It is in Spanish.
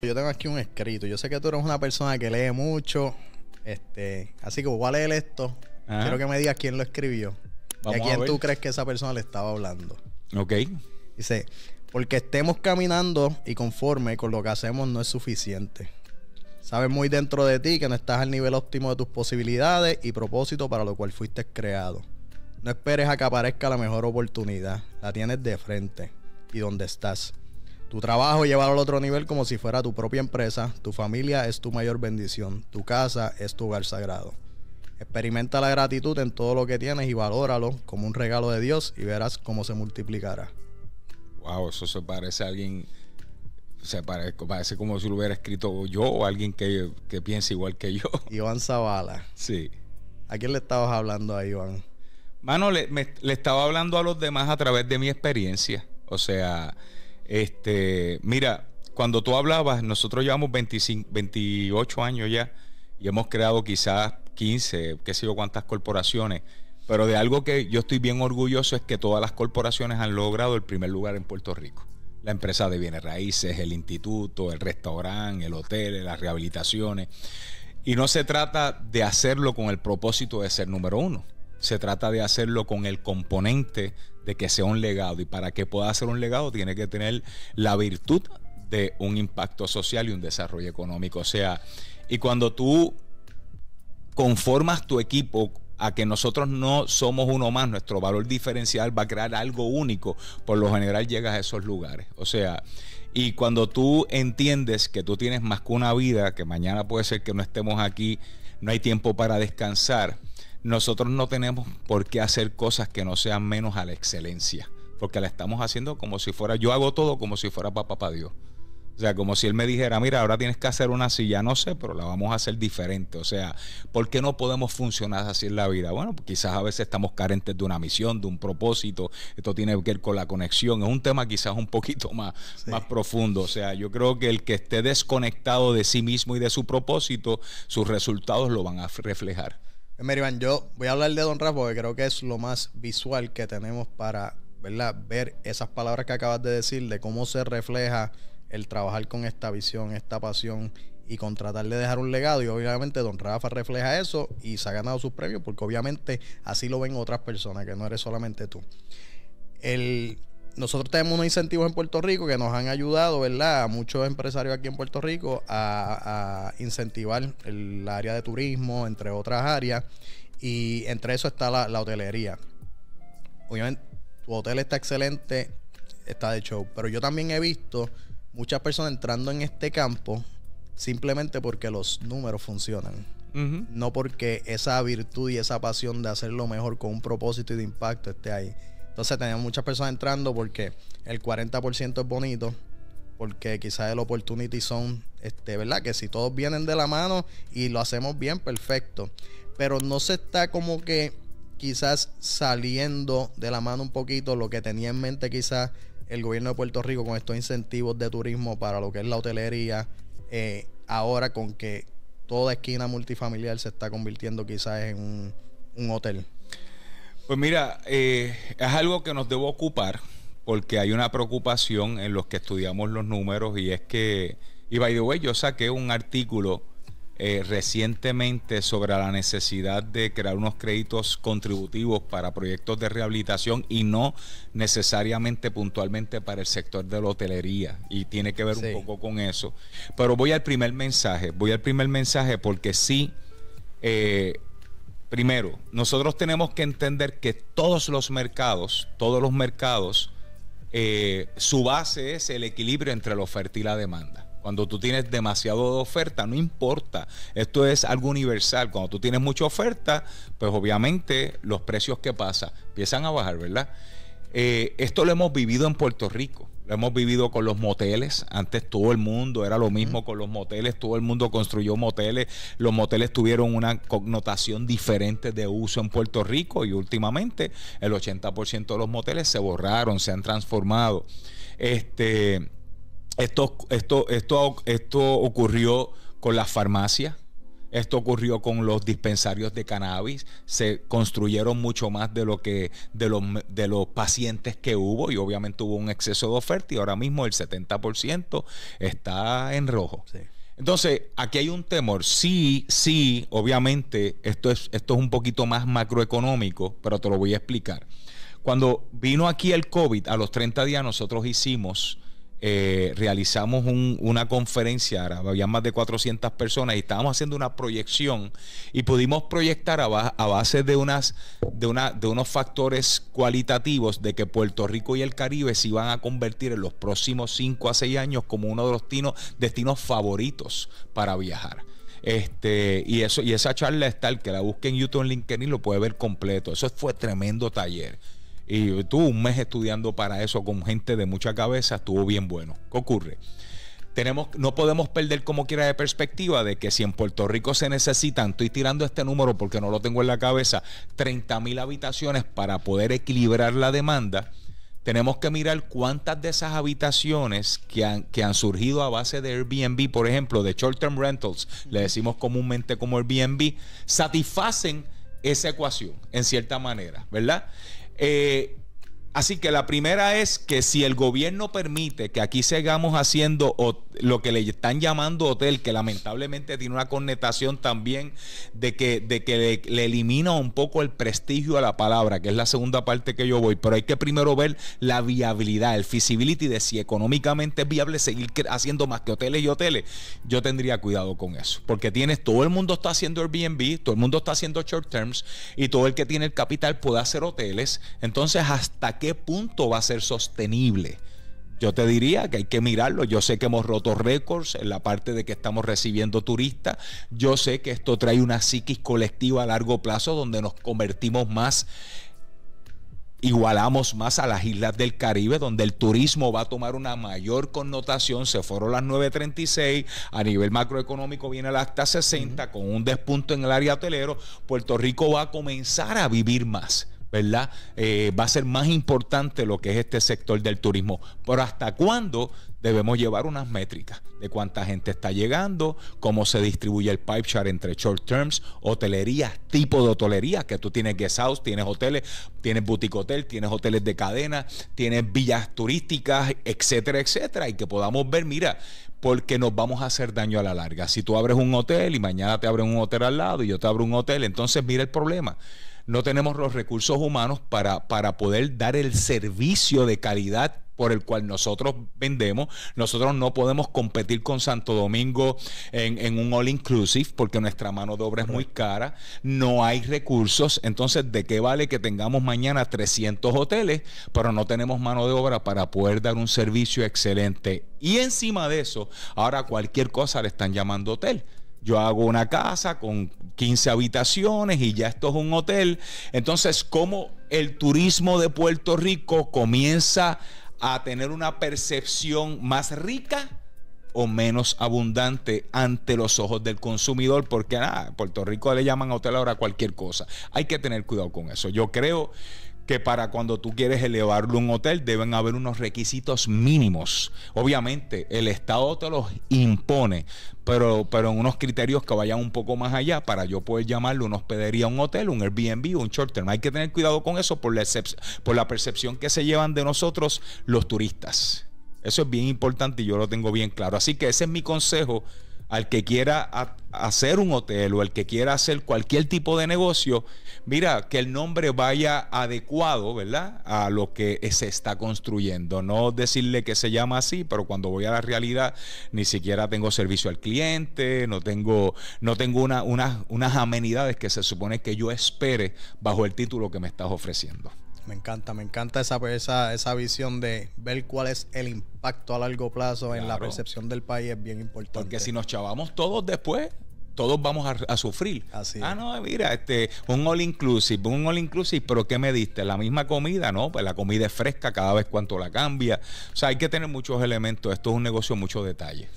Yo tengo aquí un escrito. Yo sé que tú eres una persona que lee mucho. Este, así que voy a leer esto. Quiero que me digas quién lo escribió. a quién tú crees que esa persona le estaba hablando? Ok. Dice, porque estemos caminando y conforme con lo que hacemos no es suficiente. Sabes muy dentro de ti que no estás al nivel óptimo de tus posibilidades y propósito para lo cual fuiste creado. No esperes a que aparezca la mejor oportunidad. La tienes de frente y donde estás. Tu trabajo llevarlo al otro nivel como si fuera tu propia empresa. Tu familia es tu mayor bendición. Tu casa es tu hogar sagrado. Experimenta la gratitud en todo lo que tienes y valóralo como un regalo de Dios y verás cómo se multiplicará. Wow, eso se parece a alguien. Se parece, parece como si lo hubiera escrito yo o alguien que, que igual que yo. Iván Zavala. Sí. ¿A quién le estabas hablando a Iván? Mano, le estaba hablando a los demás a través de mi experiencia. O sea, este, mira, cuando tú hablabas, nosotros llevamos 25, 28 años ya y hemos creado quizás 15, qué sé yo, cuántas corporaciones. Pero de algo que yo estoy bien orgulloso es que todas las corporaciones han logrado el primer lugar en Puerto Rico. La empresa de bienes raíces, el instituto, el restaurante, el hotel, las rehabilitaciones. Y no se trata de hacerlo con el propósito de ser número uno se trata de hacerlo con el componente de que sea un legado. Y para que pueda ser un legado tiene que tener la virtud de un impacto social y un desarrollo económico. O sea, y cuando tú conformas tu equipo a que nosotros no somos uno más, nuestro valor diferencial va a crear algo único, por lo general llegas a esos lugares. O sea, y cuando tú entiendes que tú tienes más que una vida, que mañana puede ser que no estemos aquí no hay tiempo para descansar. Nosotros no tenemos por qué hacer cosas que no sean menos a la excelencia, porque la estamos haciendo como si fuera, yo hago todo como si fuera papá para Dios. O sea, como si él me dijera, mira, ahora tienes que hacer una silla, no sé, pero la vamos a hacer diferente. O sea, ¿por qué no podemos funcionar así en la vida? Bueno, quizás a veces estamos carentes de una misión, de un propósito. Esto tiene que ver con la conexión. Es un tema quizás un poquito más, más profundo. O sea, yo creo que el que esté desconectado de sí mismo y de su propósito, sus resultados lo van a reflejar. Van, eh, yo voy a hablar de Don Rafa porque creo que es lo más visual que tenemos para ver esas palabras que acabas de decir, de cómo se refleja el trabajar con esta visión, esta pasión y con tratar de dejar un legado. Y obviamente Don Rafa refleja eso y se ha ganado sus premios porque obviamente así lo ven otras personas, que no eres solamente tú. nosotros tenemos unos incentivos en Puerto Rico que nos han ayudado, ¿verdad? A muchos empresarios aquí en Puerto Rico a, incentivar el área de turismo, entre otras áreas. Y entre eso está la, la hotelería. Obviamente, tu hotel está excelente, está de show. Pero yo también he visto muchas personas entrando en este campo simplemente porque los números funcionan. No porque esa virtud y esa pasión de hacerlo mejor con un propósito y de impacto esté ahí. Entonces tenemos muchas personas entrando porque el 40% es bonito, porque quizás el opportunity son, este, ¿verdad? Que si todos vienen de la mano y lo hacemos bien, perfecto. Pero no se está como que quizás saliendo de la mano un poquito lo que tenía en mente quizás el gobierno de Puerto Rico con estos incentivos de turismo para lo que es la hotelería, eh, ahora con que toda esquina multifamiliar se está convirtiendo quizás en un, hotel? Pues mira, eh, es algo que nos debo ocupar porque hay una preocupación en los que estudiamos los números y es que, y by the way, yo saqué un artículo eh, recientemente sobre la necesidad de crear unos créditos contributivos para proyectos de rehabilitación y no necesariamente puntualmente para el sector de la hotelería. Y tiene que ver un poco con eso. Pero voy al primer mensaje, voy al primer mensaje porque sí, eh, primero, nosotros tenemos que entender que todos los mercados, todos los mercados, eh, su base es el equilibrio entre la oferta y la demanda. Cuando tú tienes demasiado de oferta, no importa. Esto es algo universal. Cuando tú tienes mucha oferta, pues obviamente los precios que pasa empiezan a bajar, ¿verdad? Eh, esto lo hemos vivido en Puerto Rico. Lo hemos vivido con los moteles. Antes todo el mundo era lo mismo con los moteles. Todo el mundo construyó moteles. Los moteles tuvieron una connotación diferente de uso en Puerto Rico y últimamente el 80% de los moteles se borraron, se han transformado. Este esto, esto, esto, esto ocurrió con las farmacias. Esto ocurrió con los dispensarios de cannabis. Se construyeron mucho más de lo que de los, de los pacientes que hubo y obviamente hubo un exceso de oferta y ahora mismo el 70% está en rojo. Entonces, aquí hay un temor. Sí, sí, obviamente, esto es, esto es un poquito más macroeconómico, pero te lo voy a explicar. Cuando vino aquí el COVID, a los 30 días nosotros hicimos eh, realizamos una conferencia había más de 400 personas y estábamos haciendo una proyección y pudimos proyectar a, base de, unas, de, una, de unos factores cualitativos de que Puerto Rico y el Caribe se iban a convertir en los próximos 5 a 6 años como uno de los destinos favoritos para viajar. Este, y, eso, y esa charla está, el que la busque en YouTube en LinkedIn lo puede ver completo. Eso fue tremendo taller. Y tuve un mes estudiando para eso con gente de mucha cabeza, estuvo bien bueno. ¿Qué ocurre? Tenemos, no podemos perder como quiera de perspectiva de que si en Puerto Rico se necesitan, estoy tirando este número porque no lo tengo en la cabeza, 30 mil habitaciones para poder equilibrar la demanda, tenemos que mirar cuántas de esas habitaciones que que han surgido a base de Airbnb, por ejemplo, de short-term rentals, le decimos comúnmente como Airbnb, satisfacen esa ecuación en cierta manera, ¿verdad? Eh, Así que la primera es que si el gobierno permite que aquí sigamos haciendo lo que le están llamando hotel, que lamentablemente tiene una connotación también de que, de que le, elimina un poco el prestigio a la palabra, que es la segunda parte que yo voy, pero hay que primero ver la viabilidad, el feasibility de si económicamente es viable seguir haciendo más que hoteles y hoteles. Yo tendría cuidado con eso, porque tienes todo el mundo está haciendo Airbnb, todo el mundo está haciendo short terms y todo el que tiene el capital puede hacer hoteles. Entonces, ¿hasta qué punto va a ser sostenible. Yo te diría que hay que mirarlo. Yo sé que hemos roto récords en la parte de que estamos recibiendo turistas. Yo sé que esto trae una psiquis colectiva a largo plazo donde nos convertimos más igualamos más a las islas del Caribe, donde el turismo va a tomar una mayor connotación. Se fueron las 9.36, a nivel macroeconómico viene la hasta 60, con un despunto en el área hotelero, Puerto Rico va a comenzar a vivir más. ¿verdad? Eh, va a ser más importante lo que es este sector del turismo. Pero ¿hasta cuándo debemos llevar unas métricas de cuánta gente está llegando, cómo se distribuye el pipe chart entre short terms, hotelerías, tipo de hotelería, que tú tienes guest house, tienes hoteles, tienes boutique hotel, tienes hoteles de cadena, tienes villas turísticas, etcétera, etcétera, y que podamos ver, mira, porque nos vamos a hacer daño a la larga. Si tú abres un hotel y mañana te abren un hotel al lado y yo te abro un hotel, entonces mira el problema no tenemos los recursos humanos para, para poder dar el servicio de calidad por el cual nosotros vendemos. Nosotros no podemos competir con Santo Domingo en, en, un all inclusive porque nuestra mano de obra es muy cara, no hay recursos, entonces ¿de qué vale que tengamos mañana 300 hoteles, pero no tenemos mano de obra para poder dar un servicio excelente? Y encima de eso, ahora cualquier cosa le están llamando hotel yo hago una casa con 15 habitaciones y ya esto es un hotel. Entonces, ¿cómo el turismo de Puerto Rico comienza a tener una percepción más rica? o menos abundante ante los ojos del consumidor, porque a Puerto Rico le llaman hotel ahora cualquier cosa. Hay que tener cuidado con eso. Yo creo que para cuando tú quieres elevarlo a un hotel deben haber unos requisitos mínimos. Obviamente, el Estado te los impone, pero, pero en unos criterios que vayan un poco más allá para yo poder llamarlo una hospedería, un hotel, un Airbnb un short term. Hay que tener cuidado con eso por la, por la percepción que se llevan de nosotros los turistas. Eso es bien importante y yo lo tengo bien claro. Así que ese es mi consejo al que quiera hacer un hotel o al que quiera hacer cualquier tipo de negocio, mira, que el nombre vaya adecuado, ¿verdad? A lo que se está construyendo. No decirle que se llama así, pero cuando voy a la realidad, ni siquiera tengo servicio al cliente, no tengo, no tengo unas amenidades que se supone que yo espere bajo el título que me estás ofreciendo. Me encanta, me encanta esa, esa, visión de ver cuál es el impacto a largo plazo en la percepción del país es bien importante. Porque si nos chavamos todos después, todos vamos a, sufrir. Así ah, no, mira, este, un all inclusive, un all inclusive, pero ¿qué me diste? La misma comida, ¿no? Pues la comida es fresca cada vez cuanto la cambia. O sea, hay que tener muchos elementos. Esto es un negocio, muchos detalles.